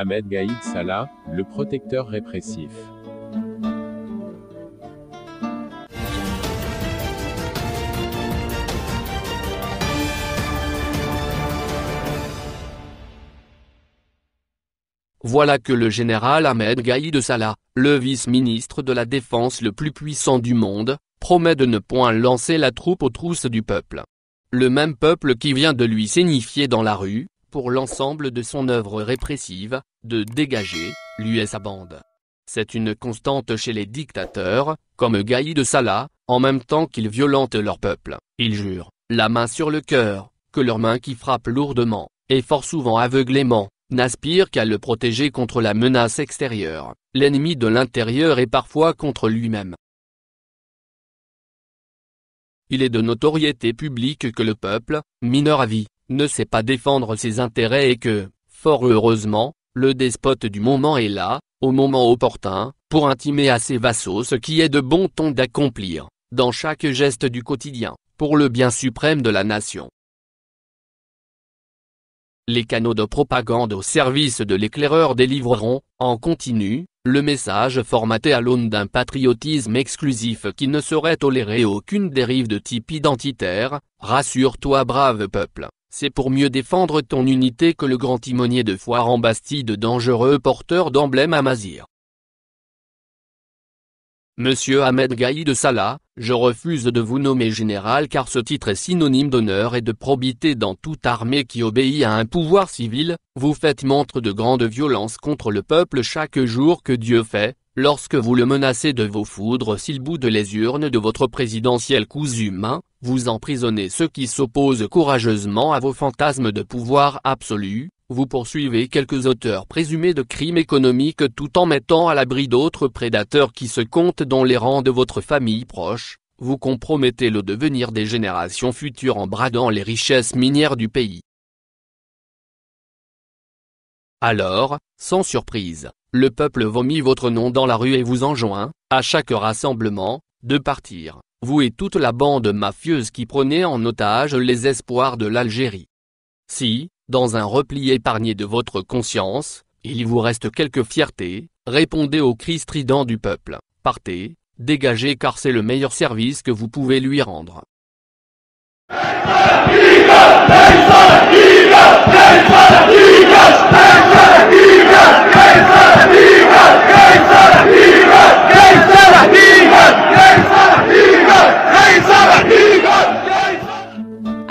Ahmed Gaïd Salah, le protecteur répressif. Voilà que le général Ahmed Gaïd Salah, le vice-ministre de la Défense le plus puissant du monde, promet de ne point lancer la troupe aux trousses du peuple. Le même peuple qui vient de lui signifier dans la rue, pour l'ensemble de son œuvre répressive, de dégager, lui et sa bande. C'est une constante chez les dictateurs, comme Gaï de Salah, en même temps qu'ils violentent leur peuple. Ils jurent, la main sur le cœur, que leur main qui frappe lourdement, et fort souvent aveuglément, n'aspire qu'à le protéger contre la menace extérieure, l'ennemi de l'intérieur et parfois contre lui-même. Il est de notoriété publique que le peuple, mineur à vie, ne sait pas défendre ses intérêts et que, fort heureusement, le despote du moment est là, au moment opportun, pour intimer à ses vassaux ce qui est de bon ton d'accomplir, dans chaque geste du quotidien, pour le bien suprême de la nation. Les canaux de propagande au service de l'éclaireur délivreront, en continu, le message formaté à l'aune d'un patriotisme exclusif qui ne saurait tolérer aucune dérive de type identitaire, rassure-toi brave peuple. C'est pour mieux défendre ton unité que le grand timonier de foire en Bastille de dangereux porteurs d'emblèmes Mazir. Monsieur Ahmed Gaïd de Salah, je refuse de vous nommer général car ce titre est synonyme d'honneur et de probité dans toute armée qui obéit à un pouvoir civil, vous faites montre de grandes violence contre le peuple chaque jour que Dieu fait, Lorsque vous le menacez de vos foudres s'il boude les urnes de votre présidentiel cousu main, vous emprisonnez ceux qui s'opposent courageusement à vos fantasmes de pouvoir absolu, vous poursuivez quelques auteurs présumés de crimes économiques tout en mettant à l'abri d'autres prédateurs qui se comptent dans les rangs de votre famille proche, vous compromettez le devenir des générations futures en bradant les richesses minières du pays. Alors, sans surprise, le peuple vomit votre nom dans la rue et vous enjoint, à chaque rassemblement, de partir, vous et toute la bande mafieuse qui prenait en otage les espoirs de l'Algérie. Si, dans un repli épargné de votre conscience, il vous reste quelque fierté, répondez au cri strident du peuple, partez, dégagez car c'est le meilleur service que vous pouvez lui rendre.